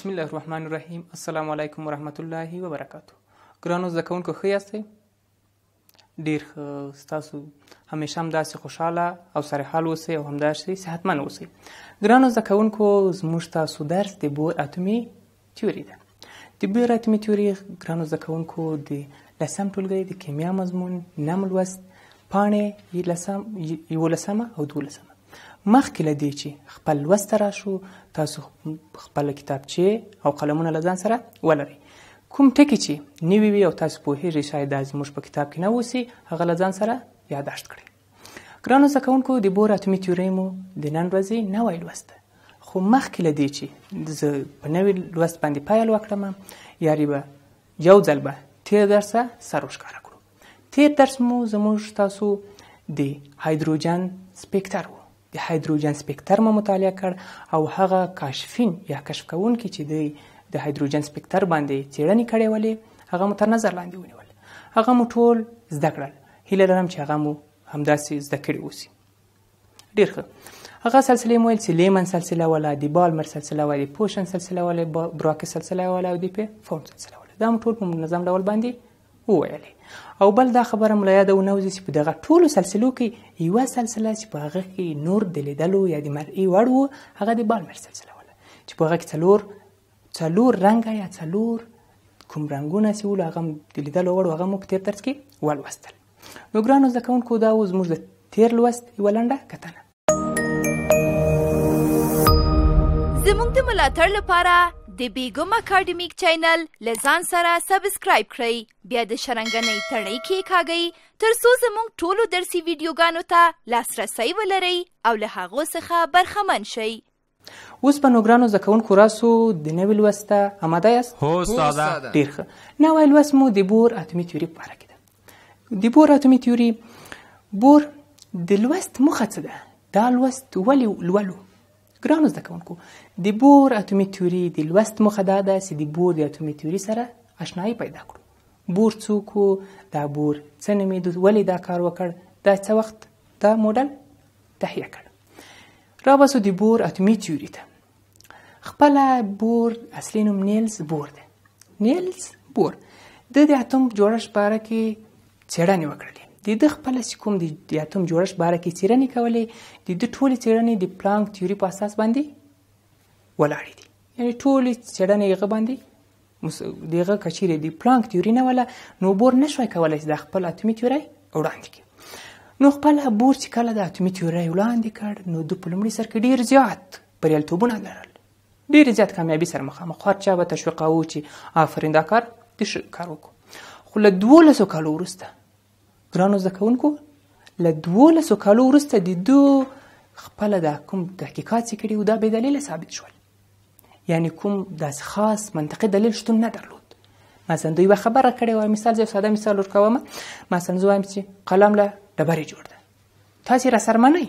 بسم الله الرحمن الرحیم السلام علیکم ورحمت الله وبرکاته ګرانو زده کوونکو ښه یاستئ ډیر ستاسو همیشه هم داسې خوشحاله او سره حال اوسئ او همداسې صحتمن اوسئ ګرانو زده کوونکو زموږ تاسو درس د بور اتومي تیوري ده د بور اتومي تیوري ګرانو زده کوونکو د لسم ټولګی د کیمیا مضمون نم لوست پاڼې یولسمه او دولسمه مخکې له دې چې خپل لوست راشو تاسو خپل کتابچې او قلمونه له ځان سره ولرئ کوم ټکی چې نوی وي او تاسو پوهیږئ شاید دا زموږ په کتاب کې نه اوسي هغه له ځان سره یاداشت کړئ ګرانو زده کوونکو د بور اتمي تیورۍ مو د نن ورځې نوی لوست خو مخکې له دې چې زه په نوي لوست باندې پیل وکړم یاري به یو ځل به تیر درس سر وښکاره کړو تیر درس مو زموږ تاسو د هایدروجن سپیکتر و د هایدروجن سپکتر مو مطالعه کړ او هغه کاشفین یا کشف کوونکي چې دی د هایدروجن سپکتر باندې څېړنې کړې ولې هغه مو تر نظر لاندې ونیول هغه مو ټول زده کړل هیله لرم چې هغه مو همداسې زده کړي اوسي ډېر ښه هغه سلسله مو چې لیمن سلسله ولا د بالمر سلسله ولا د پوشن سلسله ولا براکه سلسله ولا د پی فورم سلسله ولا دا مو ټول په منظم ډول باندې وویلې او بل دا خبره ملا یاده ونوځي چې په دغه ټولو سلسلو کې یوه سلسله چې په هغه کې نور د لیدلو یا د مرئي وړ و هغه د بالمر سلسله وله چې په هغه کې څلور څلور رنګه یا څلور کوم رنګونه چې ول هغه د لیدلو وړ هغه مو په تیر درس کې ولوستل نو ګرانو زده کوونکو دا و زموږ د تیر لوست یوه لنډه کتنه زموږ د ملاتړ لپاره د بیګم اکیډمیک چینل لزان سره سبسکرایب کړئ بیا د شرنګنۍ تړۍ کې کاږئ ترڅو زموږ ټولو درسي ویډیوګانو ته لاسرسی ولرئ او له هغو څخه برخمن شئ اوس په نوګرانو زکونکو راسو د نوې لوسته آماده یاست هو استاده ډیر ښه نوې لوست مو د بور اتمی تیوري په اړه کې ده د بور اتمی تیوري بور د لوست مخه څه ده دا لوست ولې لولو ګرانو زده کوونکو د بور اتومي تیوري د لوست موخه دا ده چې د بور د اتومي تیوري سره آشنایی پیدا کړو بور څوک دا بور څه نومېده ولې دا کار وکړ دا څه وخت دا موډل تهیه کړ رابسو د بور اتومي تیوري ته خپل بور اصلي نوم نیلز بور دی نیلز بور د دې اتوم جوړش په اړه کې څېړنې وکړلې د د خپل کوم د اتم جوړش باره کې څېړنې کولې د د ټولې څېړنې د پلانک تیوري په اساس باندې ولاړې دي یعنی ټولې څېړنې هغه باندې دغه کچیرې د پلانک تیوري نه ولا نو بور نشوي کولی چې د خپل اتمي تیوري وړاندې کړي نو خپل بور چې کله د اتمي تیوري وړاندې کړ نو د په لومړي سر کې ډېر زیات بریالیتوبونه لرل ډېر زیات کامیابي سره مخامخ خو هر چا به تشویقاوه چې آفرین دا کار دې کار وکړو خو له دولسو کالو وروسته ګرانو زده کوونکو له دولسو کالو وروسته د دو خپله دا کوم تحقیقات چې کړي دا بې دلیله ثابت شول یعنی کوم داسې خاص منطقي دلیل شتون نه درلود مثلا دوی به خبره کړې وای مثال زه ساده مثال ورکوم مثلا زه وایم چې قلم له ډبرې جوړ ده تاسې راسره منئ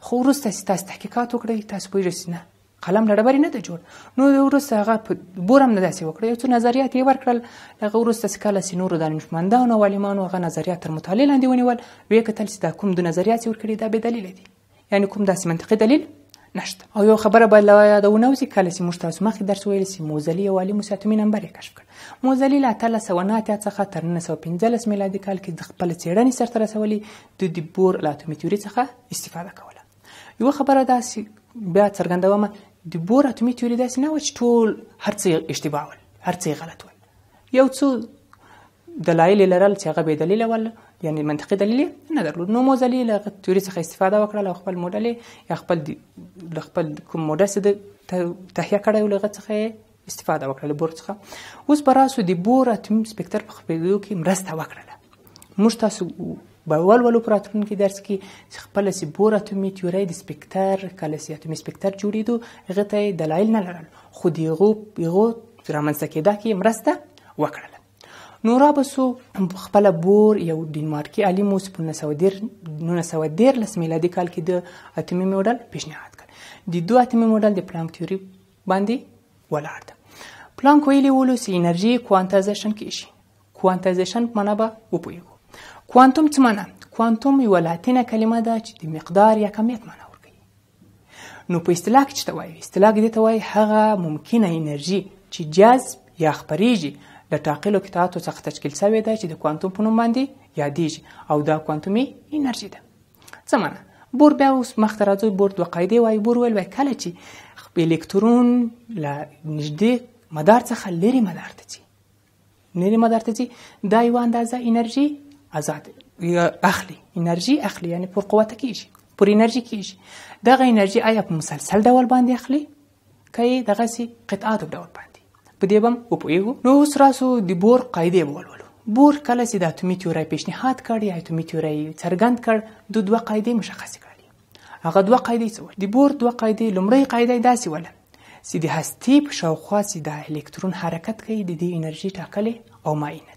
خو وروسته تاسې تحقیقات وکړئ تاسې پوهېږئ نه قلم له ډبرې نه دی جوړ نو وروسته هغه بورم نه داسې وکړه یو څه نظریات یې ورکړل هغه وروسته چې کله چې نورو دانشمندانو او عالمانو هغه نظریات تر مطالعې لاندې ونیول ویې کتل چې دا کوم د نظریات یې ورکړي دا بې دلیله دي یعنی کوم داسې منطقي دلیل نشته او یو خبره به لا یادونه وسی کله چې موږ تاسو مخې درس ویل سي موزلی او علي مساتمي نمبر یې کشف کړ موزلی له 1390 څخه تر 1915 میلادي کال کې د خپل څېړنې سرته رسولې د دی بور الاتومي تیوري څخه استفاده کوله یو خبره دا چې بیا څرګندوم د بور اتمی تیوري داسې نه و چې ټول هرڅه اشتباه ول هرڅه غلط ول یو څو دلایل لرل چې هغه به دلیل ول یعنی منطقي دلیل نه درلود نو موزلی له تیوري څخه استفاده وکړه له خپل موډل یا خپل د خپل کوم موډل سره تهیه کړی و لغه څخه استفاده وکړه له بور څخه اوس پر اساس د بور اتمی سپکتر په خپلو کې مرسته وکړه موږ تاسو به ولولو په راتلونکي درس کې خپله سي بور اتومي تیوري د سپکتر کله سي اتومي سپکتر جوړېدو هغه ته دلایل نه لرل خو د هغو هغو رامنځته کېدا کې مرسته وکړله نو را بسو خپل بور یو ډینمارکي عالم اوس په 1913 میلادي کال کې د اتمی موډل پیشنهاد کړ د دوه اتمی موډل د پلانک تیوري باندې ولاړ ده پلانک ویلي ولوس انرژي کوانټایزیشن کې شي کوانټایزیشن معنا به وپوهیږو کوانتوم څه معنا کوانتوم یوه لاتینه کلمه ده چې د مقدار یا کمیت معنا ورکوي نو په اصطلاح کې څه ته وایي اصطلاح دې ته وایي هغه ممکنه انرژي چې جذب یا خپریږي د ټاکلو قطعاتو څخه تشکیل شوی دی چې د کوانتوم په نوم باندې یادیږي او دا کوانتومي انرژي ده څه معنا بور بیا اوس مخته راځو بور دوه قاعدې وایي بور ویل وایي کله چې الکترون له نږدې مدار څخه لرې مدار ته ځي لرې مدار ته ځي دا یوه اندازه انرژي آزاد اخلي انرژي اخلي یعنی پر قوت کیږي پر انرژي کیږي دغه انرژي آیا په مسلسل ډول باندې اخلي کوي دغه سي قطعات په ډول باندې په دې بم او په نو اوس راسو د بور قاعده ولولو بور کله چې د اتومي تیوري پیشنهاد کړ یا اتومي تیوري څرګند کړ دوه دوه قاعده مشخص کړي هغه دوه قاعده څه دي بور دوه قاعده لمړی قاعده داسې ولا چې د هستی په شاوخوا چې د الکترون حرکت کوي د دې انرژي ټاکلې او ماینه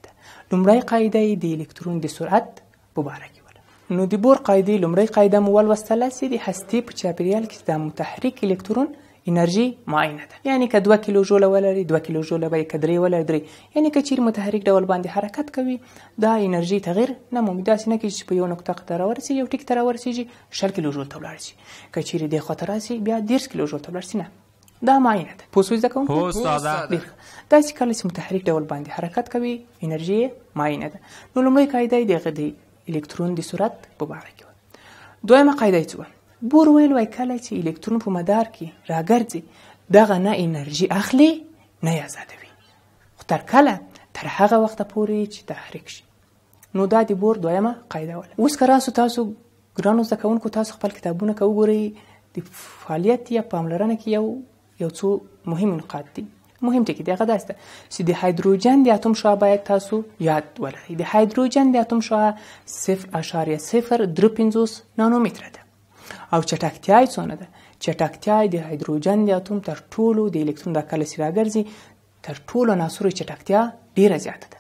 لومړی قاعده د الکترون د سرعت په باره کې وله نو د بور قاعده لومړی قاعده مو ولوستله چې د هستې په چاپیریال کې د متحرک الکترون انرژي معاینه ده یعنی که 2 کیلو جول ولري 2 کیلو جول به کدرې ولري درې یعنی که چیرې متحرک ډول باندې حرکت کوي دا انرژي تغیر نه مومي داسې نه کیږي چې په یو نقطه قطره ورسي یو ټیک تر ورسیږي شل کیلو جول ته ولاړ شي که چیرې د خطر راسي بیا 10 کیلو جول ته ولاړ شي نه دا ماینه ده پوسو زده کوم هو استاده دا چې کله چې متحرک ډول باندې حرکت کوي انرژي ماینه ده نو لومړی قاعده دی غدي الکترون د سرعت په اړه کې دویمه قاعده چې بور ویل وای کله چې الکترون په مدار کې راګرځي دغه نه انرژي اخلي نه یې آزادوي خو تر کله تر هغه وخت پورې چې تحریک شي نو دا د بور دویمه قاعده وله اوس که راسو تاسو ګرانو زده کوونکو تاسو خپل کتابونه که وګورئ د فعالیت یا پاملرنه کې یو یو څو مهم نقاط دي مهم ټکی دی هغه داسته چې د هایدروجن د اتوم شعاع باید تاسو یاد ولرئ د هایدروجن د اتوم شعاع 0.035 نانومتره ده او چټکتیا یې څونه ده چټکتیا د هایدروجن د اتوم تر ټولو د الکترون د کله سره ګرځي تر ټولو عناصرو چټکتیا ډیره زیاته ده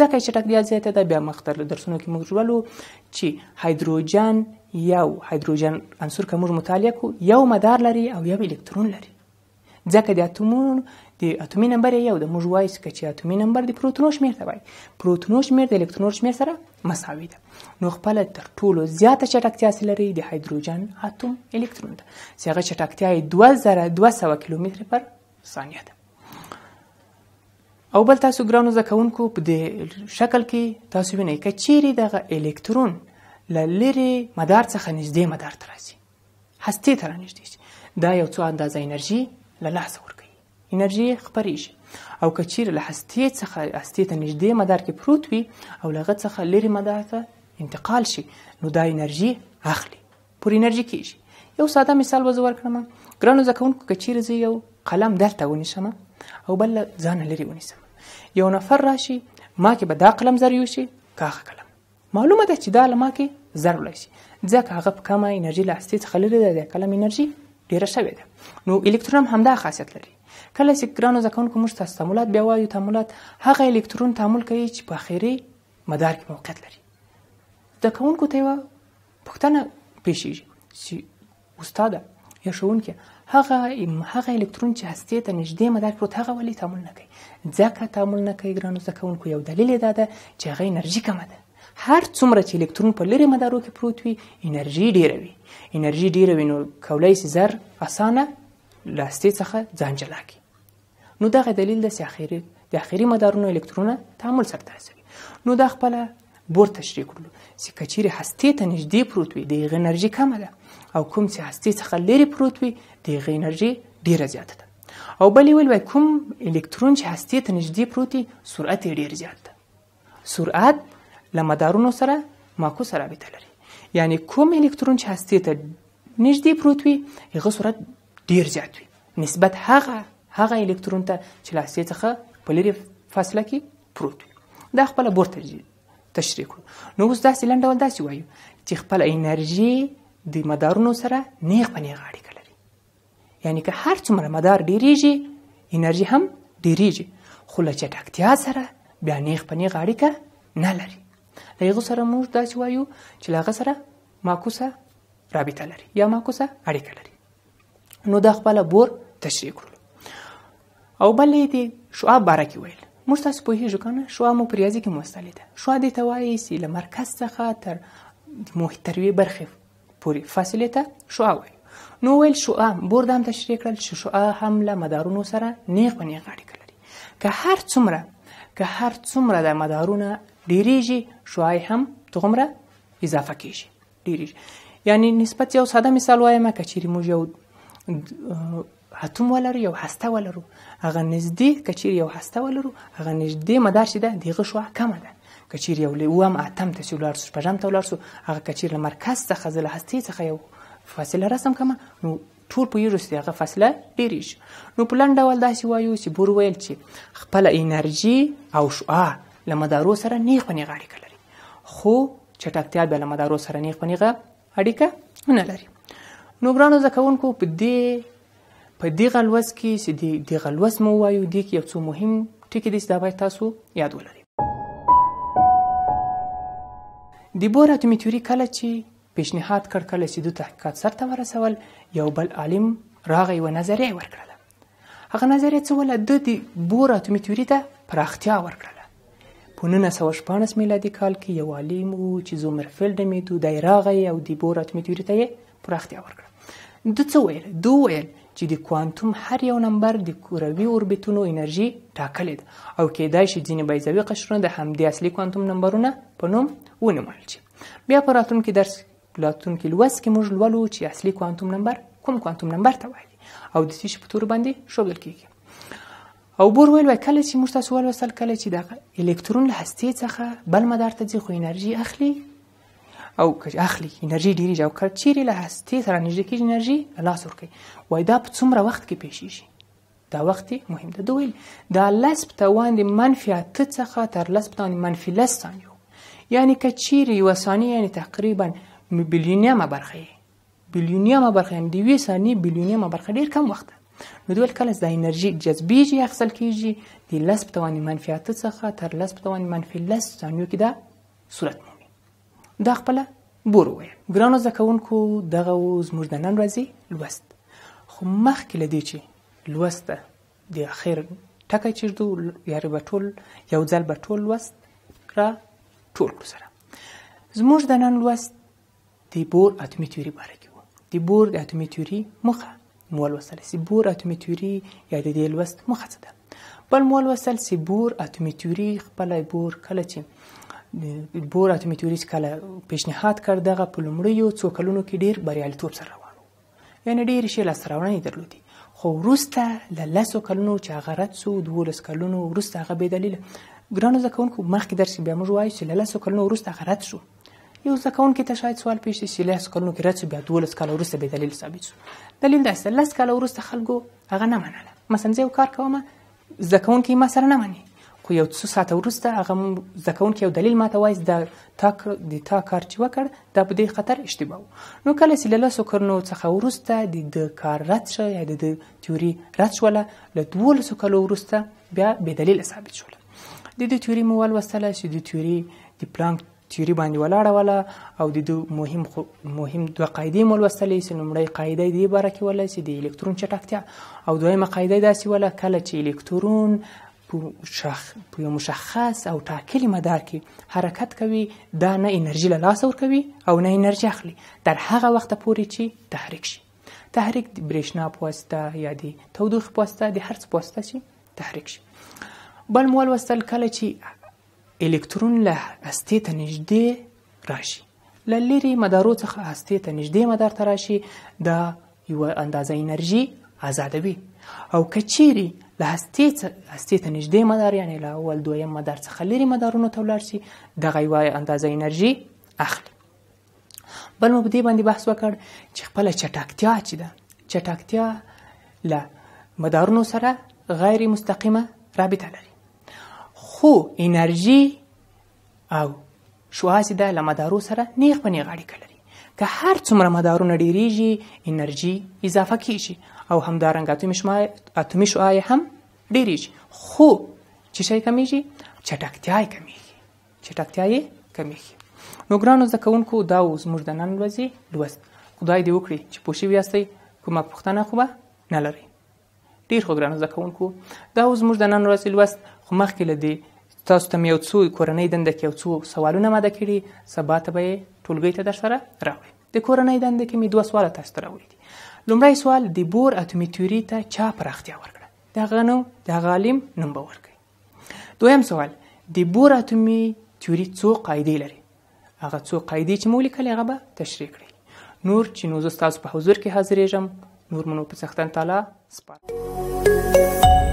ځکه چټکتیا زیاته ده بیا مختل درسونو کې موږ ولو چې هایدروجن یو هایدروجن عنصر کوم مطالعه کو یو مدار لري او یو الکترون لري ځکه د اتومونو د اتومي نمبر یو د موږ وایو چې اتومي نمبر د پروتونو شمیر ته وایي پروتونو شمیر د الکترونو شمیر سره مساوي ده نو خپل تر ټولو زیاته چټکتیا سره لري د هایدروجن اتوم الکترون ده چې هغه چټکتیا یې 2200 کیلومتر پر ثانیه ده او بل تاسو ګرانو زکونکو په دې شکل کې تاسو وینئ کچېری دغه الکترون لری مدار څخه نږدې مدار ته راځي هستی ته را نږدې شي دا یو څو اندازه انرژي له لاسه ورکوي انرژي خپرېږي او که چیرې له هستې څخه هستې ته نږدې مدار کې پروت وي او له هغه څخه لرې مدار ته انتقال شي نو دا انرژي اخلي پر انرژي کېږي یو ساده مثال به زه ورکړم ګرانو زده کوونکو که چیرې زه یو قلم دلته ونیسم او بل له ځانه لرې ونیسم یو نفر راشي ما کې به دا قلم زر یوسي که هغه قلم معلومه ده چې دا له ما کې ضرب لای شي ځکه هغه په کمه انرژي له هستې څخه لرې ده د قلم انرژي ډیره شوې ده نو الکترون هم همدا خاصیت لري کله چې ګرانو ځکونکو موږ تاسو تعاملات بیا وایو تعاملات هغه الکترون تعامل کوي چې په اخري مدار کې موقعیت لري ځکونکو ته یو پوښتنه پیښیږي چې استاد یا ښوونکی هغه هغه الکترون چې هستې ته نږدې مدار پروت هغه ولې تعامل نه کوي ځکه تعامل نه کوي ګرانو ځکونکو یو دلیل یې دا ده چې هغه انرژي کمه ده هر څومره چې الکترون په لرې مدارو کې پروت وي انرژي ډیره وي انرژي ډیره وي نو کولی سي زر اسانه له هستې څخه ځان جلا کړي نو دغه دلیل ده چې اخري د اخري مدارونو الکترونه تعامل سرته رسوي نو دا خپله بور تشریح کړو چې کچیر هستې ته نږدې پروت وي د هغې انرژي کمه ده او کوم چې هستې څخه لرې پروت وي د هغې انرژي ډیره زیاته ده او بلې ویل کوم الکترون چې هستې ته نږدې پروت وي سرعت یې ډیر زیات ده سرعت لمدارونو سره معکوسه رابطه لري یعنی کوم الکترون چې هستی ته نږدې پروت وي هغه سرعت ډیر زیات وي نسبت هغه هغه الکترون ته چې له هستی څخه په لرې فاصله کې پروت وي دا خپله بور تشریح کړو نو اوس داسې لنډ ډول داسې وایو چې خپله انرژي د مدارونو سره نیغ په نیغه اړیکه لري یعنی که هر څومره مدار ډیریږي انرژي هم ډیریږي خو له چټکتیا سره بیا نیغ په نیغه اړیکه نه لري له هغه سره موږ داسې وایو چې له هغه سره معکوسه رابطه لري یا معکوسه اړیکه لري نو دا خپله بور تشریح کړو او بل یې د شعاع باره کې ویل موږ تاسو پوهېږو که نه شعاع مو په ریاضي کې موصلې ده شعاع دې ته وایي چې له مرکز څخه تر محیط تروي برخې پورې فاصلې ته شعاع وایي نو ویل شعاع بور دا هم تشریح کړل چې شعاع هم له مدارونو سره نیغ په نیغ اړیکه لري که هر څومره که هر څومره د مدارونه ډیریږي شوای هم تغمره اضافه کیږي ډیریږي یعنی نسبت یو ساده مثال وایم کچېری موږ یو اتوم ولرو یو هسته ولرو هغه نږدې کچېری یو هسته ولرو هغه نږدې مدار چې ده دغه شوه کمه ده کچیر یو لوم اتم ته سولار سو پجام ته ولر سو هغه کچیر له مرکز څخه زله هستی څخه یو فاصله رسم کما نو ټول په یوه سره فاصله ډیریږي نو په لاندې ډول داسې وایو چې بور ویل چې خپل انرژي او شعاع لمدارو سره نیغ په نیغه اړیکه لري خو چټکتیا بیا لمدارو سره نیغ په نیغه اړیکه نه لري نو ګرانو زده کوونکو په دې په دغه لوست کې چې دغه لوست مو وایو دی کې یو څو مهم ټکي دي چې دا باید تاسو یاد ولرئ د بور اتومي تیوري کله چې پیشنهاد کړ کله چې دوه تحقیقات سرته ورسول یو بل عالم راغی و نظریه ورکړه هغه نظریه چې ول د بور اتومي تیوري ته پراختیا ورکړه په 1914 میلادي کال کې یو عالم وو چې زومرفیلډ میدو دای راغی او د بور اتمی تیوري ته پراختیا ورکړه د څه ویل دو ویل چې د کوانتوم هر یو نمبر د کروي اوربیتونو انرژي ټاکلې ده او کېدای شي ځینې بیضوي قشرونه د همدې اصلي کوانتوم نمبرونه په نوم ونومول شي بیا په راتلونکي درس راتلونکي لوست کې موږ لولو چې اصلي کوانتوم نمبر کوم کوانتوم نمبر ته وایي او د تیش په تور باندې شوبل کېږي او بور ویل وای کله چې موږ تاسو ولوستل کله چې د الکترون له هستې څخه بل مدار ته ځي خو انرژي اخلي او که اخلي انرژي ډیریږي او که چیرې له هستې سره نږدې کېږي انرژي لاس ورکوي وای دا په څومره وخت کې پیښیږي دا وخت مهم ده دویل دا لس په توان د منفي اته څخه تر لس په توان منفي لس ثانیو یعنی که چیرې یوه ثانیه یعنې تقریبا بلیونیمه برخه یې بلیونیمه برخه یعنې د یوې ثانیې بلیونیمه برخه ډېر کم وخت ده نو دوی کله چې د انرژي جذبیږي اخیستل کیږي د لس په توان منفي اته څخه تر لس په توان منفي لس ثانیو کې دا صورت مومي دا خپله بور ووایه ګرانو زده کوونکو دغه و زموږ د نن ورځې لوست خو مخکې له دې چې لوست د اخر ټکی چیږدو یاري به ټول یو ځل به ټول لوست را ټول کړو سره زموږ د نن لوست د بور اتمي تیوري باره کې و د بور د اتمي تیوري مخه مولوسل سي بور اتومي تیوري یا د دې لوست مخه څه ده بل مولوسل سي بور اتومي تیوري خپل بور کله چې بور اتومي تیوري کله پیشنهاد کړ دغه په لومړیو څو کلونو کې ډیر بریالیتوب سره روانو یعنی ډیر شی لاسته راوړنې درلودي خو وروسته ل لسو کلونو چې هغه رد سو دولس کلونو وروسته هغه به دلیل ګرانو ځکه کوونکو مخکې درس بیا موږ وایو چې ل لسو کلونو وروسته هغه رد شو یو زده کوونکي ته شاید سوال پیښ شي چې لس کلونو کې رد شو بیا دولس کاله وروسته بې دلیل ثابت شو دلیل داسې ده لس کاله وروسته خلکو هغه نه منله مثلا زه یو کار کوم زده کوونکي ما سره نه مني خو یو څو ساعته وروسته هغه زده کوونکي یو دلیل ماته وایي د تا د تا کار چې وکړ دا په دې خطر اشتباه نو کله چې له لسو کرنو څخه وروسته د د کار رد شو یا د تیوري رد شوله له دولسو کلو وروسته بیا بې دلیله ثابت شوله د دې تیوري مو ولوستله چې د تیوري د پلانک تیوري باندې ولاړه وله او د دو مهم خو... مهم دوه قاعدې مو لوستلی چې لومړۍ قاعده یې دې باره کې وله چې د الکترون چټکتیا او دویمه قاعده یې داسې وله کله چې الکترون په شخ... په یو مشخص او ټاکلي مدار کې حرکت کوي دا نه انرژي له لاسه ورکوي او نه انرژي اخلي تر هغه وخته پورې چې تحریک شي تحریک د برېښنا په واسطه یا د تودوخې په واسطه د هر څه په واسطه چې تحریک شي بل مول وصل کله چې الکترون له هستې ته نږدې راشي له لرې مدارو څخه هستې ته نږدې مدار ته راشي دا یوه اندازه انرژي ازادوي او کچيري له هستې هستې ته نږدې مدار یعنی له اول دویم مدار څخه لرې مدارونو ته ولاړ شي دغه یوه اندازه انرژي اخلي بل مو په دې باندې بحث وکړ چې خپله چټکتیا چې ده چټکتیا له مدارونو سره غیر مستقیمه رابطه لري خو انرژي او شواسی ده له مدارو سره نیغ په نیغ اړیکه لري که هر څومره مدارونه ډیریږي انرژي اضافه کیږي او همدارنګه اتومي شمای اتومي شعاع هم ډیریږي خو چې شي کمیږي چټکتیا یې کمیږي چټکتیا یې کمیږي نو ګرانو زده کوونکو دا اوس موږ د نن ورځې لوست خدای دې وکړي چې پوه شوي یاستئ کومه پوښتنه خو به نه لرئ ډېر خو ګرانو زده کوونکو دا اوس موږ د نن ورځې لوست خو مخکې له دې تاسو ته مې یو څو کورنۍ دنده کې یو څو سوالونه ماده کړي سبا ته به یې ټولګۍ ته درسره راوړي د کورنۍ دنده کې مې دوه سواله تاسو ته راوړي دي لومړی سوال د بور اتومي تیوري ته چا پراختیا ورکړه د هغه نوم د هغه عالم نوم به ورکړي دویم سوال د بور اتومي تیوري څو قاعدې لري هغه څو قاعدې چې مو لیکلې هغه به تشریح کړئ نور چې نو زه ستاسو په حضور کې حاضرېږم نور منو په څښتن تعالی سپارم